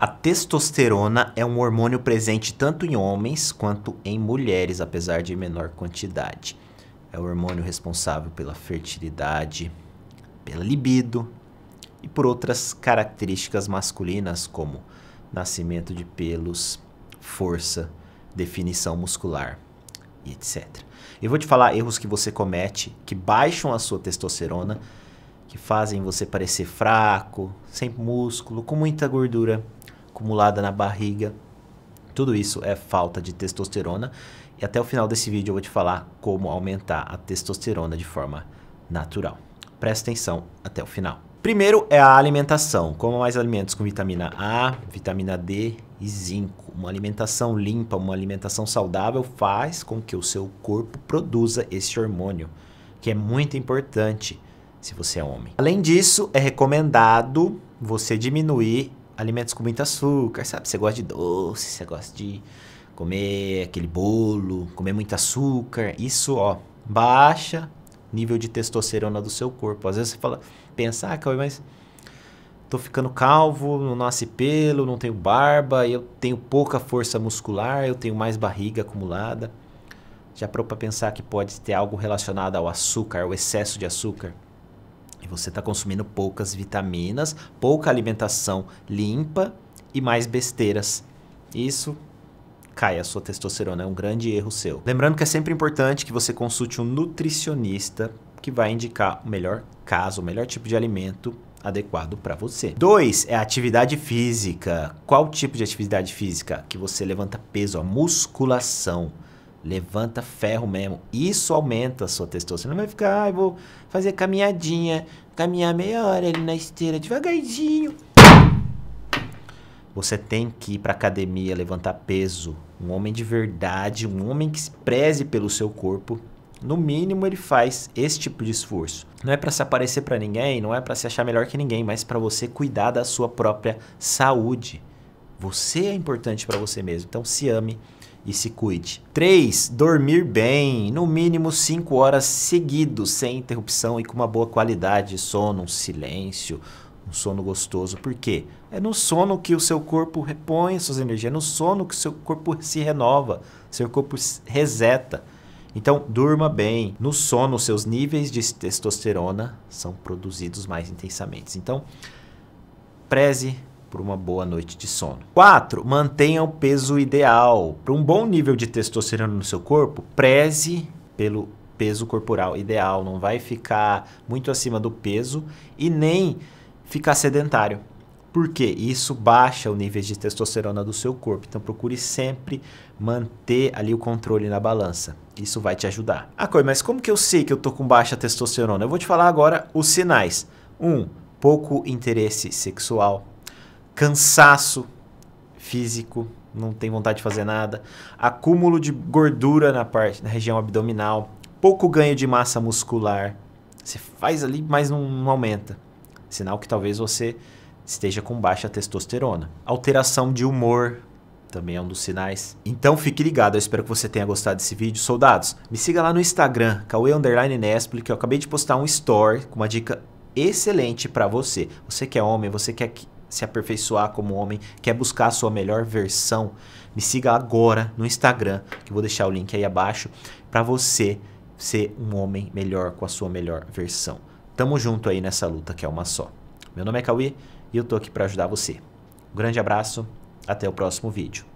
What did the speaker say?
A testosterona é um hormônio presente tanto em homens quanto em mulheres, apesar de menor quantidade. É o hormônio responsável pela fertilidade, pela libido e por outras características masculinas, como nascimento de pelos, força, definição muscular e etc. Eu vou te falar erros que você comete que baixam a sua testosterona, que fazem você parecer fraco, sem músculo, com muita gordura acumulada na barriga. Tudo isso é falta de testosterona. E até o final desse vídeo eu vou te falar como aumentar a testosterona de forma natural. Presta atenção até o final. Primeiro é a alimentação. Coma mais alimentos com vitamina A, vitamina D e zinco. Uma alimentação limpa, uma alimentação saudável faz com que o seu corpo produza esse hormônio, que é muito importante se você é homem. Além disso, é recomendado você diminuir alimentos com muito açúcar, sabe? Você gosta de doce, você gosta de comer aquele bolo, comer muito açúcar. Isso, ó, baixa nível de testosterona do seu corpo. Às vezes você fala, pensa, ah, mas tô ficando calvo, não nasce pelo, não tenho barba, eu tenho pouca força muscular, eu tenho mais barriga acumulada. Já parou para pensar que pode ter algo relacionado ao açúcar, ao excesso de açúcar? E você está consumindo poucas vitaminas, pouca alimentação limpa e mais besteiras. Isso cai a sua testosterona, é um grande erro seu. Lembrando que é sempre importante que você consulte um nutricionista que vai indicar o melhor caso, o melhor tipo de alimento adequado para você. Dois é a atividade física. Qual tipo de atividade física? Que você levanta peso, a musculação. Levanta ferro mesmo. Isso aumenta a sua testosterona. Não vai ficar, ah, eu vou fazer caminhadinha, caminhar meia hora ali na esteira, devagarzinho. Você tem que ir para academia, levantar peso. Um homem de verdade, um homem que se preze pelo seu corpo, no mínimo ele faz esse tipo de esforço. Não é para se aparecer para ninguém, não é para se achar melhor que ninguém, mas para você cuidar da sua própria saúde. Você é importante para você mesmo. Então se ame, e se cuide. 3. Dormir bem, no mínimo 5 horas seguidas, sem interrupção e com uma boa qualidade de sono, um silêncio, um sono gostoso. Por quê? É no sono que o seu corpo repõe suas energias, é no sono que o seu corpo se renova, seu corpo reseta. Então, durma bem. No sono, seus níveis de testosterona são produzidos mais intensamente. Então, preze por uma boa noite de sono. 4. Mantenha o peso ideal. Para um bom nível de testosterona no seu corpo, preze pelo peso corporal ideal. Não vai ficar muito acima do peso e nem ficar sedentário. Porque isso baixa o nível de testosterona do seu corpo. Então procure sempre manter ali o controle na balança. Isso vai te ajudar. Ah, mas como que eu sei que eu tô com baixa testosterona? Eu vou te falar agora os sinais. 1. Um, pouco interesse sexual cansaço físico, não tem vontade de fazer nada, acúmulo de gordura na parte, na região abdominal, pouco ganho de massa muscular. Você faz ali, mas não, não aumenta. Sinal que talvez você esteja com baixa testosterona. Alteração de humor também é um dos sinais. Então fique ligado, eu espero que você tenha gostado desse vídeo. Soldados, me siga lá no Instagram, cauê__nespli, que eu acabei de postar um story com uma dica excelente para você. Você que é homem, você que é se aperfeiçoar como homem, quer buscar a sua melhor versão, me siga agora no Instagram, que eu vou deixar o link aí abaixo, para você ser um homem melhor com a sua melhor versão. Tamo junto aí nessa luta que é uma só. Meu nome é Cauê e eu tô aqui para ajudar você. Um grande abraço, até o próximo vídeo.